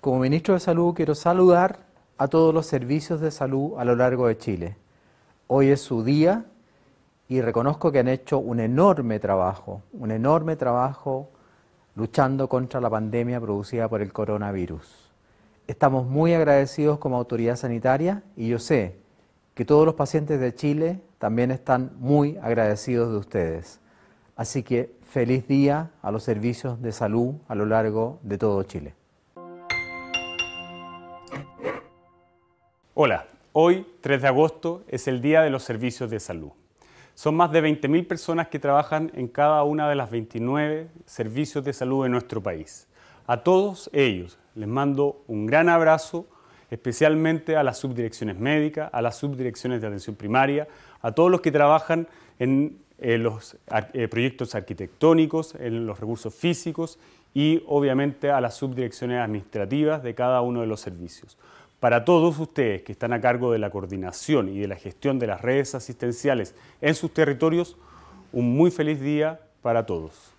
Como ministro de Salud quiero saludar a todos los servicios de salud a lo largo de Chile. Hoy es su día y reconozco que han hecho un enorme trabajo, un enorme trabajo luchando contra la pandemia producida por el coronavirus. Estamos muy agradecidos como autoridad sanitaria y yo sé que todos los pacientes de Chile también están muy agradecidos de ustedes. Así que feliz día a los servicios de salud a lo largo de todo Chile. Hola, hoy 3 de agosto es el Día de los Servicios de Salud. Son más de 20.000 personas que trabajan en cada una de las 29 servicios de salud de nuestro país. A todos ellos les mando un gran abrazo, especialmente a las subdirecciones médicas, a las subdirecciones de atención primaria, a todos los que trabajan en eh, los eh, proyectos arquitectónicos, en los recursos físicos y obviamente a las subdirecciones administrativas de cada uno de los servicios. Para todos ustedes que están a cargo de la coordinación y de la gestión de las redes asistenciales en sus territorios, un muy feliz día para todos.